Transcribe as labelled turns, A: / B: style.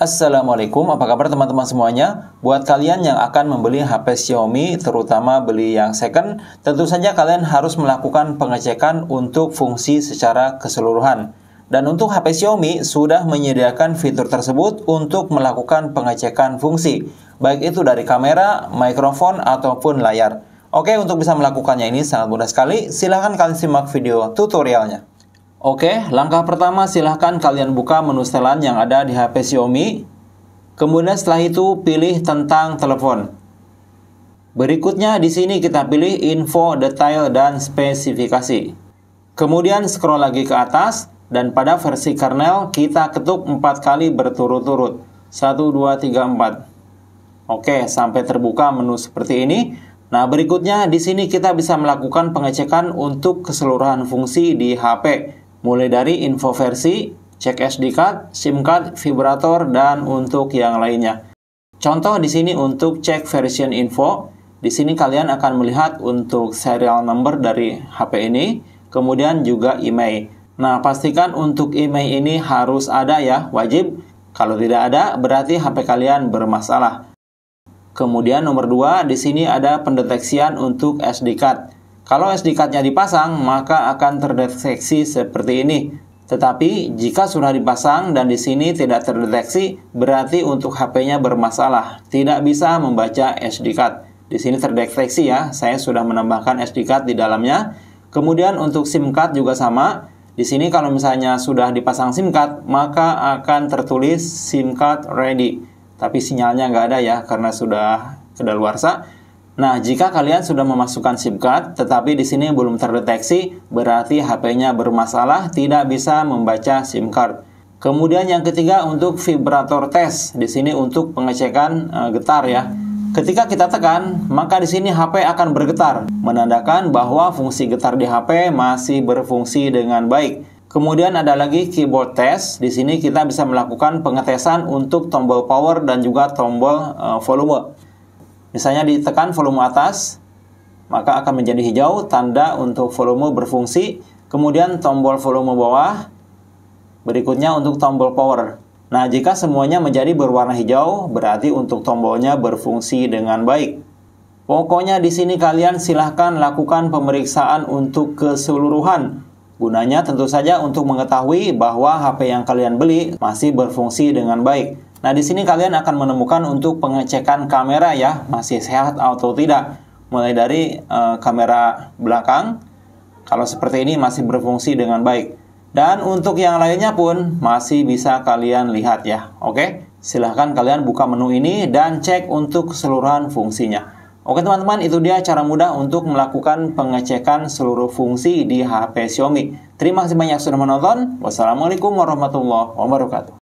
A: Assalamualaikum, apa kabar teman-teman semuanya? Buat kalian yang akan membeli HP Xiaomi, terutama beli yang second, tentu saja kalian harus melakukan pengecekan untuk fungsi secara keseluruhan. Dan untuk HP Xiaomi sudah menyediakan fitur tersebut untuk melakukan pengecekan fungsi, baik itu dari kamera, mikrofon, ataupun layar. Oke, untuk bisa melakukannya ini sangat mudah sekali. Silahkan kalian simak video tutorialnya. Oke, langkah pertama silahkan kalian buka menu setelan yang ada di HP Xiaomi. Kemudian setelah itu pilih tentang telepon. Berikutnya di sini kita pilih info, detail, dan spesifikasi. Kemudian scroll lagi ke atas, dan pada versi kernel kita ketuk 4 kali berturut-turut. 1, 2, 3, 4. Oke, sampai terbuka menu seperti ini. Nah, berikutnya di sini kita bisa melakukan pengecekan untuk keseluruhan fungsi di HP mulai dari info versi, cek SD card, SIM card, vibrator, dan untuk yang lainnya. Contoh di sini untuk cek version info, di sini kalian akan melihat untuk serial number dari HP ini, kemudian juga email. Nah, pastikan untuk email ini harus ada ya, wajib. Kalau tidak ada, berarti HP kalian bermasalah. Kemudian nomor 2, di sini ada pendeteksian untuk SD card. Kalau SD card-nya dipasang, maka akan terdeteksi seperti ini. Tetapi jika sudah dipasang dan di sini tidak terdeteksi, berarti untuk HP-nya bermasalah, tidak bisa membaca SD card. Di sini terdeteksi ya, saya sudah menambahkan SD card di dalamnya. Kemudian untuk SIM card juga sama. Di sini kalau misalnya sudah dipasang SIM card, maka akan tertulis SIM card ready. Tapi sinyalnya nggak ada ya, karena sudah kedaluarsa. Nah, jika kalian sudah memasukkan SIM card tetapi di sini belum terdeteksi, berarti HP-nya bermasalah, tidak bisa membaca SIM card. Kemudian yang ketiga untuk vibrator test Di sini untuk pengecekan e, getar ya. Ketika kita tekan, maka di sini HP akan bergetar, menandakan bahwa fungsi getar di HP masih berfungsi dengan baik. Kemudian ada lagi keyboard test. Di sini kita bisa melakukan pengetesan untuk tombol power dan juga tombol e, volume. Misalnya ditekan volume atas, maka akan menjadi hijau tanda untuk volume berfungsi. Kemudian tombol volume bawah, berikutnya untuk tombol power. Nah, jika semuanya menjadi berwarna hijau, berarti untuk tombolnya berfungsi dengan baik. Pokoknya di sini kalian silahkan lakukan pemeriksaan untuk keseluruhan. Gunanya tentu saja untuk mengetahui bahwa HP yang kalian beli masih berfungsi dengan baik. Nah, di sini kalian akan menemukan untuk pengecekan kamera ya, masih sehat atau tidak. Mulai dari e, kamera belakang, kalau seperti ini masih berfungsi dengan baik. Dan untuk yang lainnya pun masih bisa kalian lihat ya. Oke, silahkan kalian buka menu ini dan cek untuk keseluruhan fungsinya. Oke teman-teman, itu dia cara mudah untuk melakukan pengecekan seluruh fungsi di HP Xiaomi. Terima kasih banyak sudah menonton. Wassalamualaikum warahmatullahi wabarakatuh.